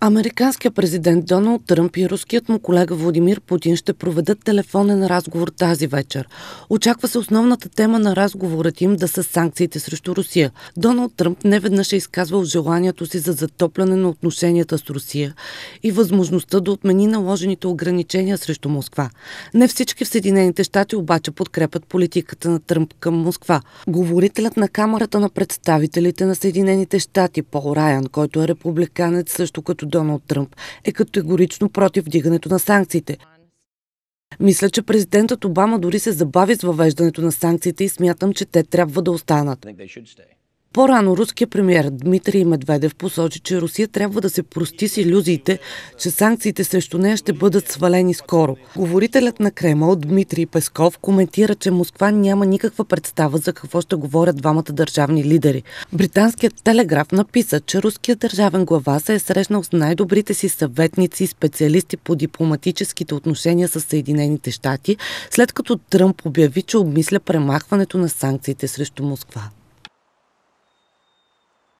Американският президент Доналд Тръмп и руският му колега Владимир Путин ще проведат телефонен разговор тази вечер. Очаква се основната тема на разговорът им да са санкциите срещу Русия. Доналд Тръмп неведнъж е изказвал желанието си за затопляне на отношенията с Русия и възможността да отмени наложените ограничения срещу Москва. Не всички в Съединените щати обаче подкрепят политиката на Тръмп към Москва. Говорителят на Камерата на представителите на Съединените щати Пол Райан, който е републиканец също като срещу Доналд Тръмп е категорично против вдигането на санкциите. Мисля, че президентът Обама дори се забави с въвеждането на санкциите и смятам, че те трябва да останат. По-рано руският премьер Дмитрий Медведев посочи, че Русия трябва да се прости с иллюзиите, че санкциите срещу нея ще бъдат свалени скоро. Говорителят на Кремъл Дмитрий Песков коментира, че Москва няма никаква представа за какво ще говорят двамата държавни лидери. Британският телеграф написа, че руският държавен глава се е срещнал с най-добрите си съветници и специалисти по дипломатическите отношения с Съединените щати, след като Тръмп обяви, че обмисля премахването на санкциите срещу Москва.